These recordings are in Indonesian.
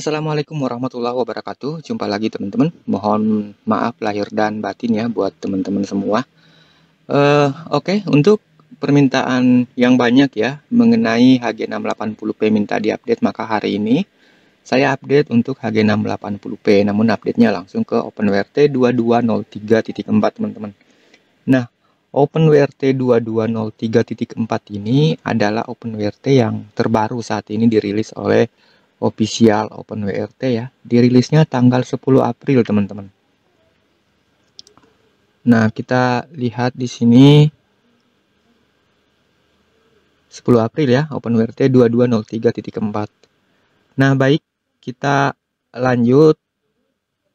Assalamualaikum warahmatullahi wabarakatuh. Jumpa lagi teman-teman. Mohon maaf lahir dan batin ya buat teman-teman semua. Uh, Oke, okay, untuk permintaan yang banyak ya mengenai HG680P minta diupdate, maka hari ini saya update untuk HG680P. Namun update-nya langsung ke OpenWrt 2203.4 teman-teman. Nah, OpenWrt 2203.4 ini adalah OpenWrt yang terbaru saat ini dirilis oleh official OpenWRT ya. Dirilisnya tanggal 10 April, teman-teman. Nah, kita lihat di sini 10 April ya, OpenWRT 2203.4. Nah, baik, kita lanjut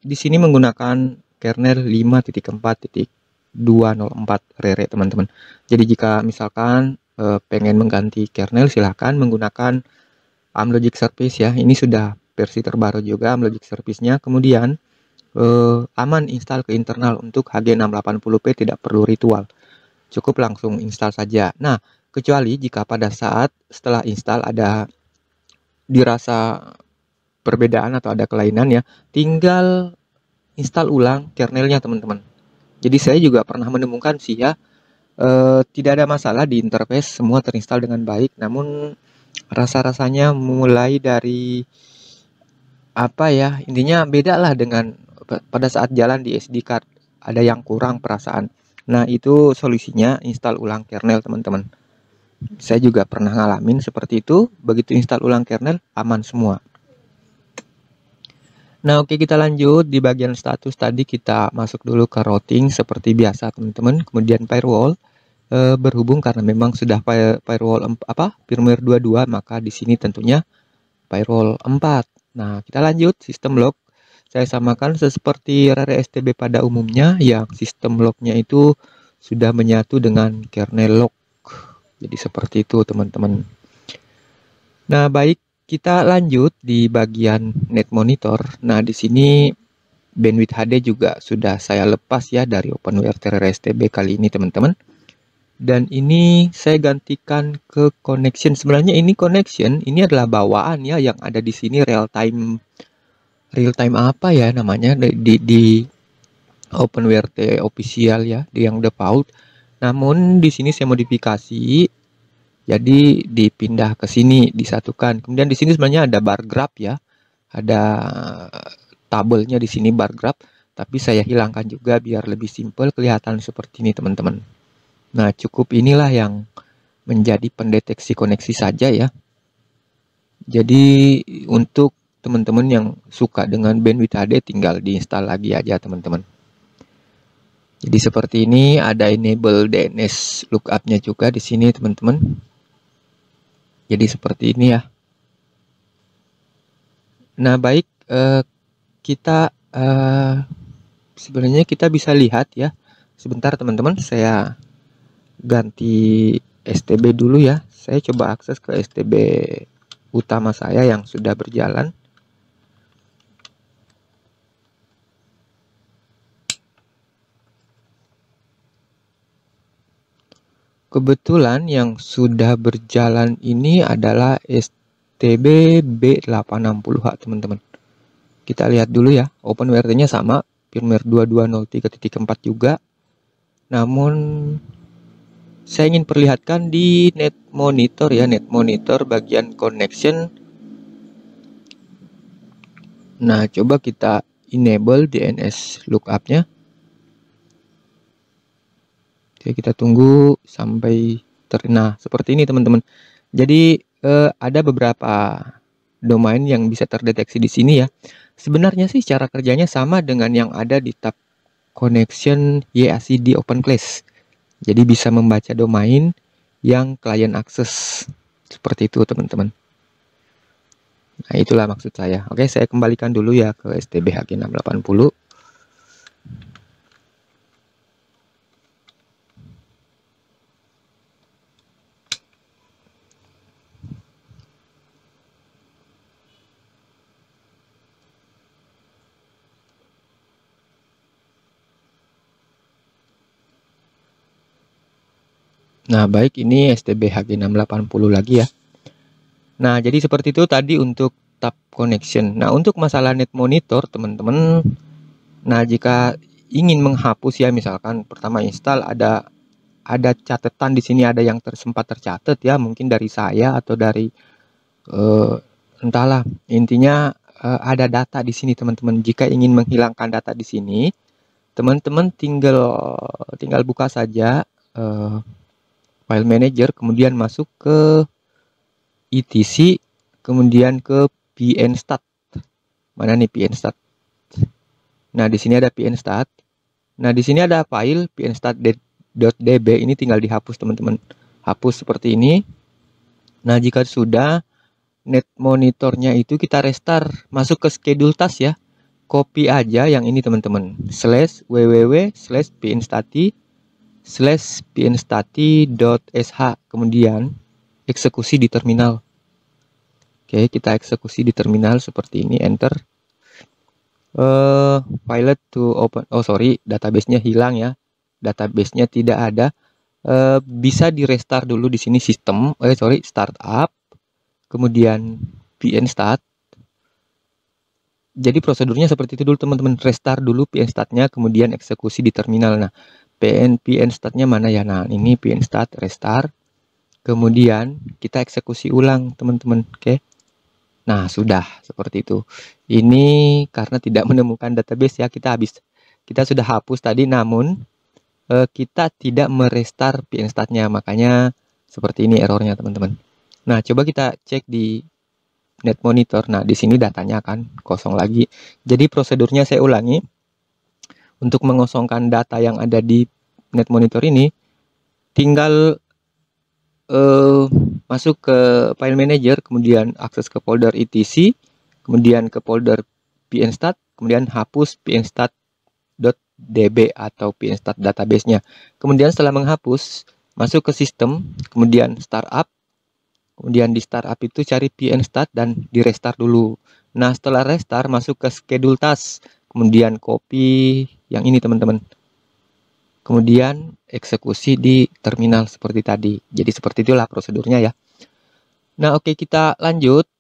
di sini menggunakan kernel 5.4.204 rere teman-teman. Jadi jika misalkan eh, pengen mengganti kernel silahkan menggunakan AmLogic Service ya. Ini sudah versi terbaru juga AmLogic Service-nya. Kemudian eh, aman install ke internal untuk HG680p tidak perlu ritual. Cukup langsung install saja. Nah, kecuali jika pada saat setelah install ada dirasa perbedaan atau ada kelainan ya, tinggal install ulang kernelnya teman-teman. Jadi saya juga pernah menemukan sih ya, e, tidak ada masalah di interface, semua terinstall dengan baik, namun rasa-rasanya mulai dari apa ya intinya beda lah dengan pada saat jalan di SD card ada yang kurang perasaan nah itu solusinya install ulang kernel teman-teman saya juga pernah ngalamin seperti itu begitu install ulang kernel aman semua Nah oke kita lanjut di bagian status tadi kita masuk dulu ke routing seperti biasa teman-teman kemudian firewall Eh, berhubung karena memang sudah firewall apa firmware 22 maka di sini tentunya firewall 4. Nah, kita lanjut sistem log. Saya samakan seperti rare STB pada umumnya yang sistem lognya itu sudah menyatu dengan kernel log. Jadi seperti itu teman-teman. Nah, baik kita lanjut di bagian net monitor. Nah, di sini bandwidth HD juga sudah saya lepas ya dari OpenWrt STB kali ini teman-teman dan ini saya gantikan ke connection. Sebenarnya ini connection, ini adalah bawaan ya yang ada di sini real time real time apa ya namanya di di, di OpenWrt official ya di yang default. Namun di sini saya modifikasi jadi dipindah ke sini disatukan. Kemudian di sini sebenarnya ada bar graph ya. Ada tabelnya di sini bar graph tapi saya hilangkan juga biar lebih simple kelihatan seperti ini teman-teman. Nah, cukup inilah yang menjadi pendeteksi koneksi saja ya. Jadi untuk teman-teman yang suka dengan bandwidth HD tinggal diinstal lagi aja teman-teman. Jadi seperti ini ada enable DNS lookup-nya juga di sini teman-teman. Jadi seperti ini ya. Nah, baik eh, kita eh, sebenarnya kita bisa lihat ya. Sebentar teman-teman, saya ganti STB dulu ya. Saya coba akses ke STB utama saya yang sudah berjalan. Kebetulan yang sudah berjalan ini adalah STB B860H teman-teman. Kita lihat dulu ya, open wrt nya sama, firmware 2203.4 juga. Namun saya ingin perlihatkan di net monitor ya net monitor bagian connection nah coba kita enable DNS lookupnya oke kita tunggu sampai terkena seperti ini teman-teman jadi eh, ada beberapa domain yang bisa terdeteksi di sini ya sebenarnya sih cara kerjanya sama dengan yang ada di tab connection YACD di open class jadi bisa membaca domain yang klien akses. Seperti itu teman-teman. Nah itulah maksud saya. Oke saya kembalikan dulu ya ke STB HG 680. Nah, baik ini STB HG680 lagi ya. Nah, jadi seperti itu tadi untuk tab connection. Nah, untuk masalah net monitor, teman-teman. Nah, jika ingin menghapus ya misalkan pertama install ada ada catatan di sini ada yang tersempat tercatat ya mungkin dari saya atau dari uh, entahlah intinya uh, ada data di sini teman-teman jika ingin menghilangkan data di sini teman-teman tinggal tinggal buka saja uh, file manager, kemudian masuk ke etc, kemudian ke pnstat. Mana nih pnstat? Nah, di sini ada pnstat. Nah, di sini ada file pnstat.db, ini tinggal dihapus teman-teman. Hapus seperti ini. Nah, jika sudah net monitornya itu kita restart masuk ke schedule task ya. Copy aja yang ini teman-teman. Slash www slash PNstati slash pnstati.sh kemudian eksekusi di terminal. Oke, kita eksekusi di terminal seperti ini, enter. Uh, pilot to open, oh sorry, databasenya hilang ya. Databasenya tidak ada. Uh, bisa di restart dulu di sini sistem, eh sorry, startup. Kemudian pnstat Jadi prosedurnya seperti itu dulu teman-teman, restart dulu pnstatnya, kemudian eksekusi di terminal. Nah, PN, PN startnya mana ya? Nah, ini PN start restart. Kemudian kita eksekusi ulang, teman-teman. Oke. Okay. Nah, sudah seperti itu. Ini karena tidak menemukan database ya, kita habis. Kita sudah hapus tadi namun eh, kita tidak merestart PN startnya, Makanya seperti ini errornya, teman-teman. Nah, coba kita cek di net monitor. Nah, di sini datanya akan kosong lagi. Jadi prosedurnya saya ulangi untuk mengosongkan data yang ada di net monitor ini, tinggal uh, masuk ke file manager, kemudian akses ke folder etc, kemudian ke folder pnstat, kemudian hapus pnstat.db atau pnstat database-nya. Kemudian setelah menghapus, masuk ke sistem, kemudian startup, kemudian di startup itu cari pnstat dan di restart dulu. Nah, setelah restart masuk ke schedule task kemudian copy yang ini teman-teman kemudian eksekusi di terminal seperti tadi jadi seperti itulah prosedurnya ya nah oke okay, kita lanjut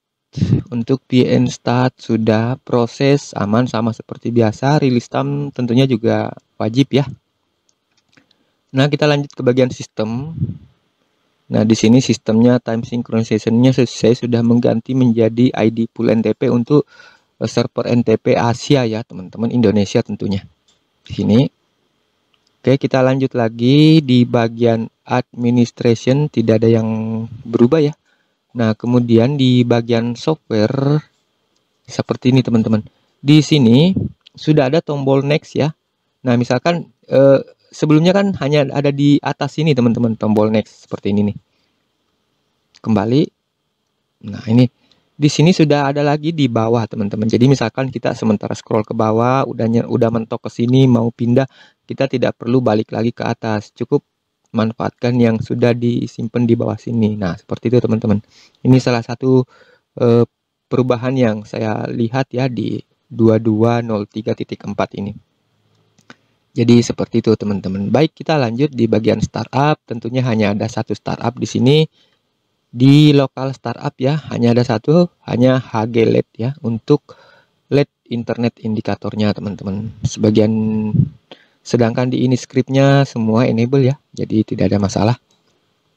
untuk PN start sudah proses aman sama seperti biasa rilis tam tentunya juga wajib ya nah kita lanjut ke bagian sistem Nah, di sini sistemnya time synchronization-nya saya sudah mengganti menjadi ID pool NTP untuk server NTP Asia ya teman-teman Indonesia tentunya di sini Oke kita lanjut lagi di bagian administration tidak ada yang berubah ya Nah kemudian di bagian software seperti ini teman-teman di sini sudah ada tombol next ya Nah misalkan eh, sebelumnya kan hanya ada di atas ini teman-teman tombol next seperti ini nih kembali nah ini di sini sudah ada lagi di bawah teman-teman. Jadi misalkan kita sementara scroll ke bawah, udahnya udah mentok ke sini mau pindah, kita tidak perlu balik lagi ke atas. Cukup manfaatkan yang sudah disimpan di bawah sini. Nah, seperti itu teman-teman. Ini salah satu eh, perubahan yang saya lihat ya di 2203.4 ini. Jadi seperti itu teman-teman. Baik, kita lanjut di bagian startup. Tentunya hanya ada satu startup di sini di lokal startup ya hanya ada satu hanya HG LED ya untuk LED internet indikatornya teman-teman sebagian sedangkan di ini scriptnya semua enable ya jadi tidak ada masalah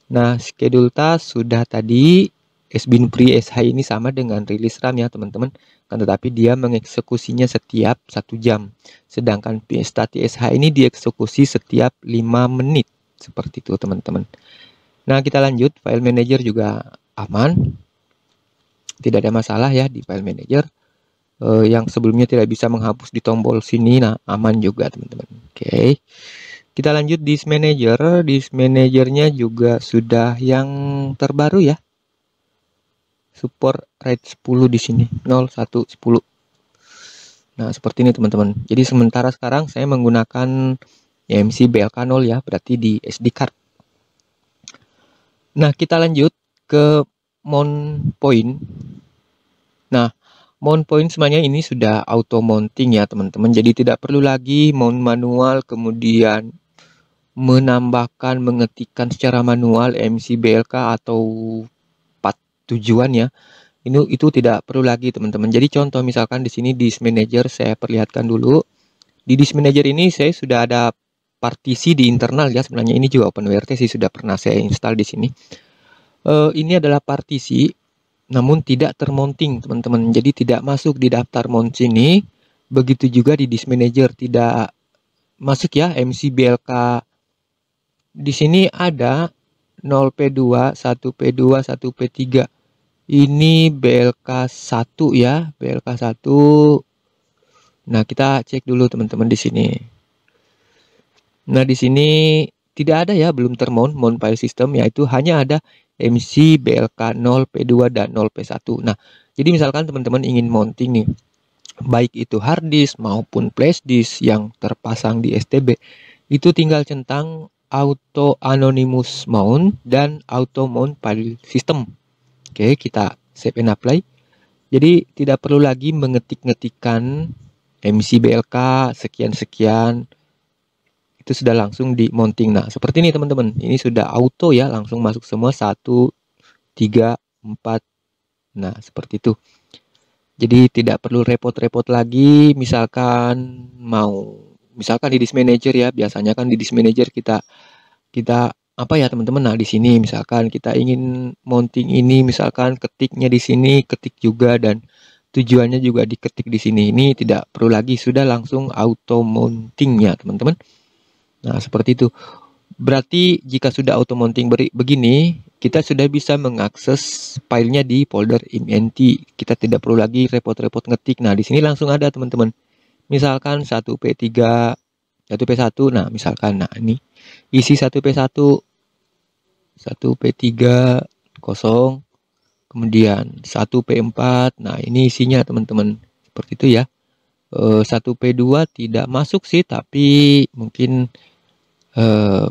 nah schedule task sudah tadi SBIN Pri SH ini sama dengan rilis RAM ya teman-teman kan tetapi dia mengeksekusinya setiap satu jam sedangkan PSTATI SH ini dieksekusi setiap lima menit seperti itu teman-teman Nah, kita lanjut. File manager juga aman. Tidak ada masalah ya di file manager. Uh, yang sebelumnya tidak bisa menghapus di tombol sini. Nah, aman juga teman-teman. Oke. Okay. Kita lanjut disk manager. Disk manajernya juga sudah yang terbaru ya. Support rate 10 di sini. 0, 1, 10. Nah, seperti ini teman-teman. Jadi sementara sekarang saya menggunakan MC BLK0 ya, berarti di SD card. Nah, kita lanjut ke mount point. Nah, mount point semuanya ini sudah auto mounting ya, teman-teman. Jadi tidak perlu lagi mount manual kemudian menambahkan mengetikkan secara manual MCBLK atau pat tujuan ya. Ini itu tidak perlu lagi, teman-teman. Jadi contoh misalkan di sini disk manager saya perlihatkan dulu. Di disk manager ini saya sudah ada partisi di internal ya sebenarnya ini juga OpenWrt sih sudah pernah saya install di sini. Uh, ini adalah partisi namun tidak termounting teman-teman. Jadi tidak masuk di daftar mount sini. Begitu juga di disk manager tidak masuk ya MCBLK. Di sini ada 0P2, 1P2, 1P3. Ini BLK1 ya, BLK1. Nah, kita cek dulu teman-teman di sini. Nah, di sini tidak ada ya, belum termount mount file system, yaitu hanya ada MC BLK 0 P2 dan 0 P1. Nah, jadi misalkan teman-teman ingin mounting nih, baik itu hard disk maupun flash disk yang terpasang di STB, itu tinggal centang auto anonymous mount dan auto mount file system. Oke, kita save and apply. Jadi tidak perlu lagi mengetik-ngetikan MC BLK sekian-sekian itu sudah langsung di mounting. Nah, seperti ini teman-teman. Ini sudah auto ya, langsung masuk semua 1 3 4. Nah, seperti itu. Jadi tidak perlu repot-repot lagi misalkan mau misalkan di disk manager ya, biasanya kan di disk manager kita kita apa ya teman-teman nah di sini misalkan kita ingin mounting ini misalkan ketiknya di sini ketik juga dan tujuannya juga diketik di sini ini tidak perlu lagi sudah langsung auto mounting ya teman-teman Nah, seperti itu. Berarti jika sudah auto mounting begini, kita sudah bisa mengakses filenya di folder imnt. Kita tidak perlu lagi repot-repot ngetik. Nah, di sini langsung ada teman-teman. Misalkan 1P3, 1P1. Nah, misalkan nah ini isi 1P1 1P3 kosong kemudian 1P4. Nah, ini isinya teman-teman. Seperti itu ya. Eh, satu p 2 tidak masuk sih tapi mungkin eh,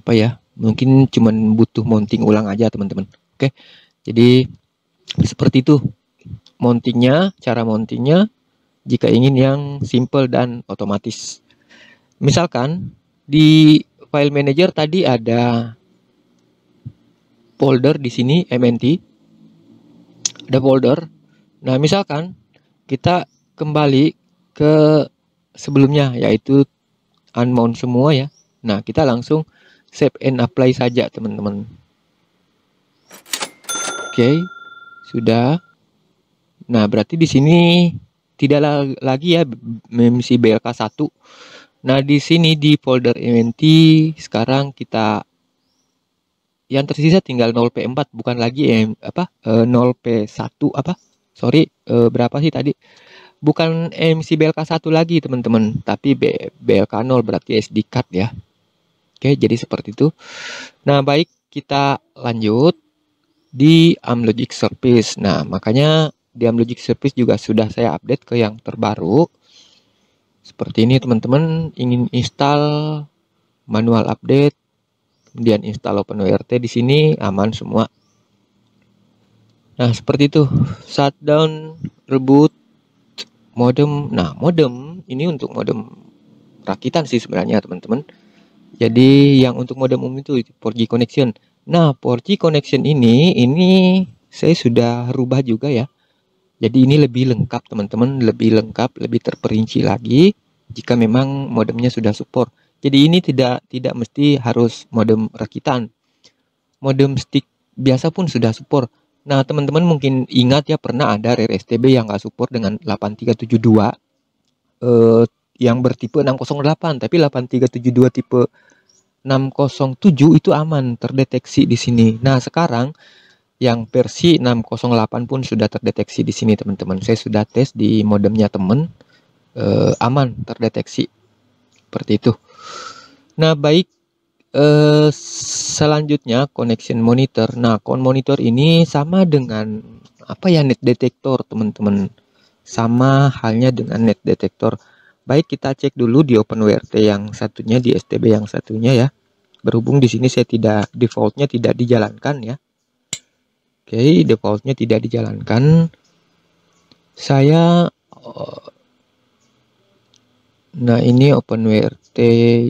apa ya mungkin cuman butuh mounting ulang aja teman-teman oke jadi seperti itu mountingnya cara mountingnya jika ingin yang simple dan otomatis misalkan di file manager tadi ada folder di sini MNT ada folder nah misalkan kita kembali ke sebelumnya yaitu unmount semua ya. Nah, kita langsung save and apply saja, teman-teman. Oke, okay, sudah. Nah, berarti di sini tidak lagi ya MMC BLK1. Nah, di sini di folder MNT sekarang kita yang tersisa tinggal 0P4 bukan lagi apa 0P1 eh, apa sorry uh, berapa sih tadi? Bukan MC BLK 1 lagi teman-teman, tapi B BLK 0 berarti SD card ya. Oke, jadi seperti itu. Nah, baik kita lanjut di Amlogic Service. Nah, makanya di Amlogic Service juga sudah saya update ke yang terbaru. Seperti ini teman-teman ingin install manual update, kemudian install OpenWrt di sini aman semua. Nah, seperti itu. Shutdown, rebut modem. Nah, modem ini untuk modem rakitan sih sebenarnya, teman-teman. Jadi, yang untuk modem umum itu 4G connection. Nah, 4G connection ini ini saya sudah rubah juga ya. Jadi ini lebih lengkap, teman-teman, lebih lengkap, lebih terperinci lagi jika memang modemnya sudah support. Jadi ini tidak tidak mesti harus modem rakitan. Modem stick biasa pun sudah support Nah, teman-teman mungkin ingat ya pernah ada rare STB yang nggak support dengan 8372 eh, yang bertipe 608, tapi 8372 tipe 607 itu aman terdeteksi di sini. Nah, sekarang yang versi 608 pun sudah terdeteksi di sini, teman-teman. Saya sudah tes di modemnya teman eh, aman terdeteksi. Seperti itu. Nah, baik Eh, selanjutnya connection monitor. Nah, con monitor ini sama dengan apa ya net detector, teman-teman. Sama halnya dengan net detector. Baik, kita cek dulu di OpenWrt yang satunya di STB yang satunya ya. Berhubung di sini saya tidak defaultnya tidak dijalankan ya. Oke, defaultnya tidak dijalankan. Saya eh, Nah, ini OpenWrt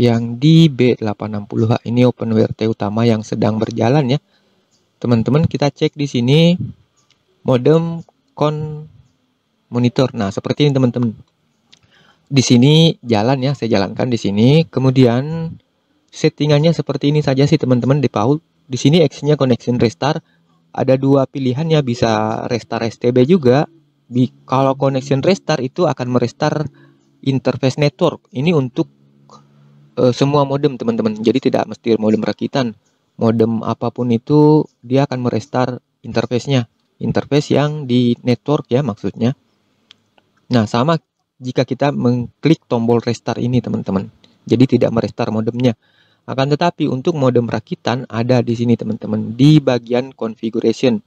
yang di B860H. Ini OpenWrt utama yang sedang berjalan ya. Teman-teman, kita cek di sini modem kon monitor. Nah, seperti ini teman-teman. Di sini jalan ya, saya jalankan di sini. Kemudian settingannya seperti ini saja sih teman-teman di Paul. Di sini X-nya connection restart. Ada dua pilihan ya, bisa restart STB juga. bi kalau connection restart itu akan merestart interface network. Ini untuk e, semua modem teman-teman. Jadi tidak mesti modem rakitan. Modem apapun itu dia akan merestart interface-nya. Interface yang di network ya maksudnya. Nah, sama jika kita mengklik tombol restart ini teman-teman. Jadi tidak merestart modemnya. Akan tetapi untuk modem rakitan ada di sini teman-teman di bagian configuration.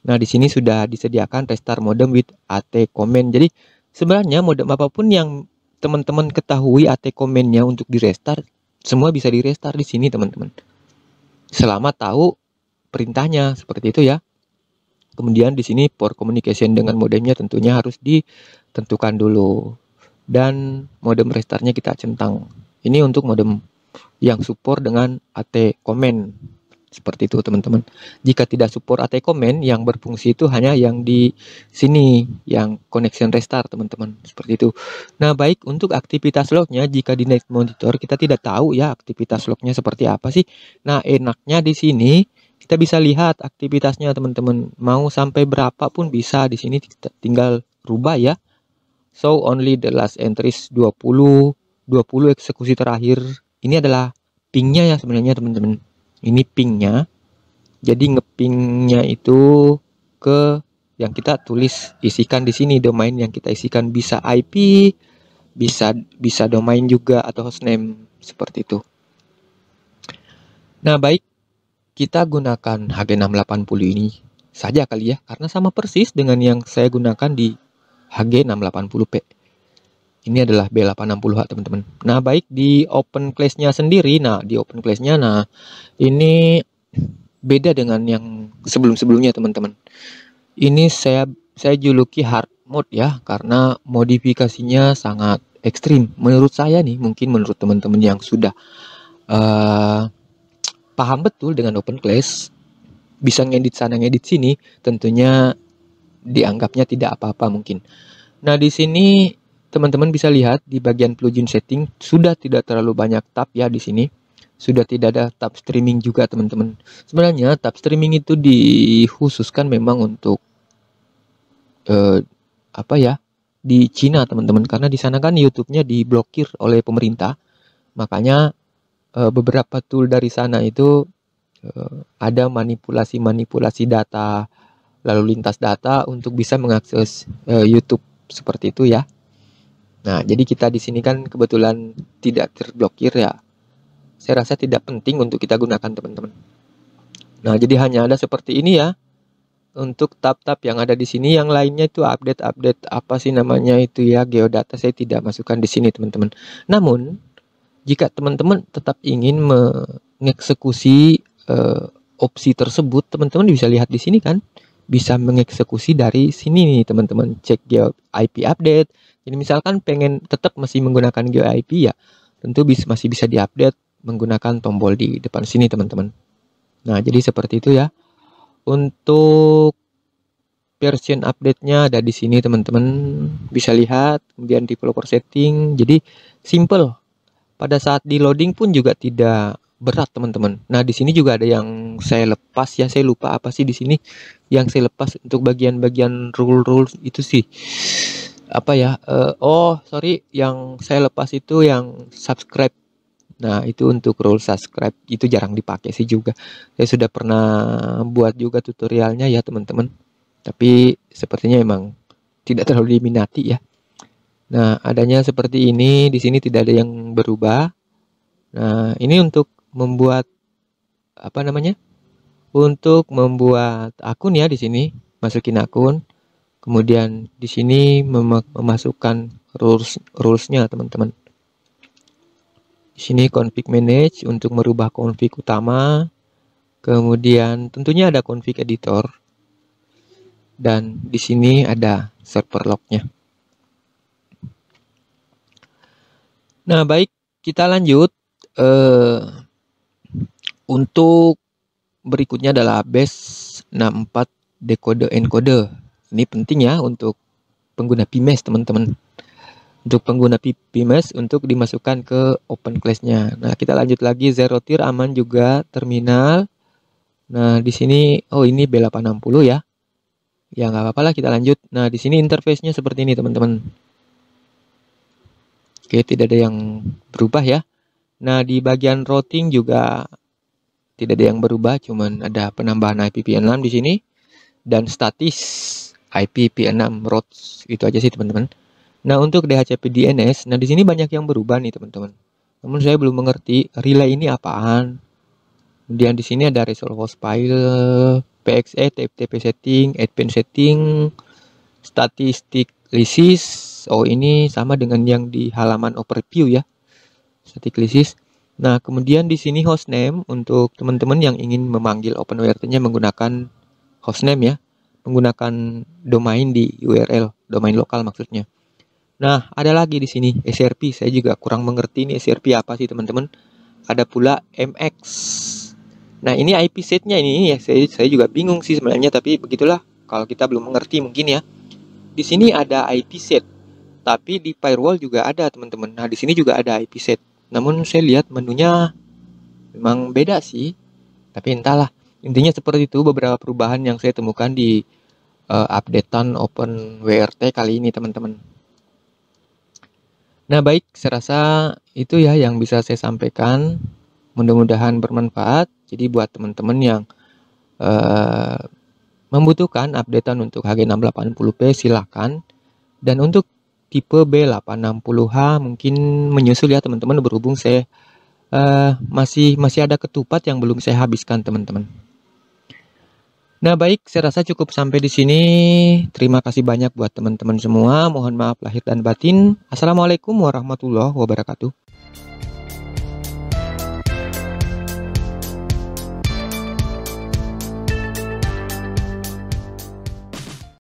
Nah, di sini sudah disediakan restart modem with AT command. Jadi Sebenarnya modem apapun yang teman-teman ketahui AT komennya untuk di restart, semua bisa di restart di sini teman-teman. Selama tahu perintahnya seperti itu ya. Kemudian di sini port communication dengan modemnya tentunya harus ditentukan dulu. Dan modem restartnya kita centang. Ini untuk modem yang support dengan AT komen seperti itu teman-teman. Jika tidak support AT command yang berfungsi itu hanya yang di sini yang connection restart teman-teman. Seperti itu. Nah, baik untuk aktivitas lognya jika di net monitor kita tidak tahu ya aktivitas lognya seperti apa sih. Nah, enaknya di sini kita bisa lihat aktivitasnya teman-teman. Mau sampai berapa pun bisa di sini tinggal rubah ya. So only the last entries 20 20 eksekusi terakhir. Ini adalah pingnya ya sebenarnya teman-teman ini pingnya jadi ngepingnya itu ke yang kita tulis isikan di sini domain yang kita isikan bisa IP bisa bisa domain juga atau hostname seperti itu nah baik kita gunakan HG680 ini saja kali ya karena sama persis dengan yang saya gunakan di HG680P ini adalah B860H teman-teman. Nah baik di open class-nya sendiri, nah di open class-nya, nah ini beda dengan yang sebelum-sebelumnya teman-teman. Ini saya saya juluki hard mode ya karena modifikasinya sangat ekstrim. Menurut saya nih, mungkin menurut teman-teman yang sudah uh, paham betul dengan open class, bisa ngedit sana ngedit sini, tentunya dianggapnya tidak apa-apa mungkin. Nah di sini Teman-teman bisa lihat di bagian plugin setting sudah tidak terlalu banyak tab ya di sini. Sudah tidak ada tab streaming juga teman-teman. Sebenarnya tab streaming itu dikhususkan memang untuk eh, apa ya di Cina teman-teman karena di sana kan YouTube-nya diblokir oleh pemerintah. Makanya eh, beberapa tool dari sana itu eh, ada manipulasi-manipulasi data lalu lintas data untuk bisa mengakses eh, YouTube seperti itu ya. Nah, jadi kita di sini kan kebetulan tidak terblokir ya. Saya rasa tidak penting untuk kita gunakan, teman-teman. Nah, jadi hanya ada seperti ini ya. Untuk tab-tab yang ada di sini, yang lainnya itu update-update apa sih namanya itu ya, geodata saya tidak masukkan di sini, teman-teman. Namun, jika teman-teman tetap ingin mengeksekusi uh, opsi tersebut, teman-teman bisa lihat di sini kan, bisa mengeksekusi dari sini nih, teman-teman. Cek geo IP update, jadi misalkan pengen tetap masih menggunakan GeoIP ya, tentu bisa masih bisa diupdate menggunakan tombol di depan sini teman-teman. Nah, jadi seperti itu ya. Untuk version update-nya ada di sini teman-teman bisa lihat, kemudian di developer setting. Jadi simple. Pada saat di loading pun juga tidak berat teman-teman. Nah, di sini juga ada yang saya lepas ya, saya lupa apa sih di sini yang saya lepas untuk bagian-bagian rule-rule itu sih apa ya uh, oh sorry yang saya lepas itu yang subscribe nah itu untuk rule subscribe itu jarang dipakai sih juga saya sudah pernah buat juga tutorialnya ya teman-teman tapi sepertinya emang tidak terlalu diminati ya nah adanya seperti ini di sini tidak ada yang berubah nah ini untuk membuat apa namanya untuk membuat akun ya di sini masukin akun Kemudian di sini mem memasukkan rules rulesnya teman-teman. Di sini config manage untuk merubah config utama. Kemudian tentunya ada config editor dan di sini ada server lognya. Nah baik kita lanjut eh, untuk berikutnya adalah base 64 decode encode. Ini penting ya untuk pengguna PMS e teman-teman. Untuk pengguna PMS e untuk dimasukkan ke open class-nya. Nah, kita lanjut lagi zero tier aman juga terminal. Nah, di sini oh ini B860 ya. Ya nggak apa-apa lah kita lanjut. Nah, di sini interface-nya seperti ini teman-teman. Oke, tidak ada yang berubah ya. Nah, di bagian routing juga tidak ada yang berubah, cuman ada penambahan IPv6 di sini dan statis IPv6 routes itu aja sih teman-teman. Nah, untuk DHCP DNS, nah di sini banyak yang berubah nih teman-teman. Namun saya belum mengerti relay ini apaan. Kemudian di sini ada resolve host file, PXE, TFTP setting, admin setting, statistik lisis. Oh, ini sama dengan yang di halaman overview ya. Statistik lisis. Nah, kemudian di sini hostname untuk teman-teman yang ingin memanggil OpenWrt-nya menggunakan hostname ya menggunakan domain di URL, domain lokal maksudnya. Nah, ada lagi di sini SRP. Saya juga kurang mengerti ini SRP apa sih, teman-teman. Ada pula MX. Nah, ini IP setnya ini ya saya saya juga bingung sih sebenarnya, tapi begitulah kalau kita belum mengerti mungkin ya. Di sini ada IP set. Tapi di firewall juga ada, teman-teman. Nah, di sini juga ada IP set. Namun saya lihat menunya memang beda sih. Tapi entahlah. Intinya seperti itu beberapa perubahan yang saya temukan di uh, updatean wrt kali ini teman-teman. Nah baik, saya rasa itu ya yang bisa saya sampaikan. Mudah-mudahan bermanfaat. Jadi buat teman-teman yang uh, membutuhkan updatean untuk HG680P silakan. Dan untuk tipe B860H mungkin menyusul ya teman-teman berhubung saya uh, masih masih ada ketupat yang belum saya habiskan teman-teman. Nah, baik, saya rasa cukup sampai di sini. Terima kasih banyak buat teman-teman semua. Mohon maaf lahir dan batin. Assalamualaikum warahmatullahi wabarakatuh.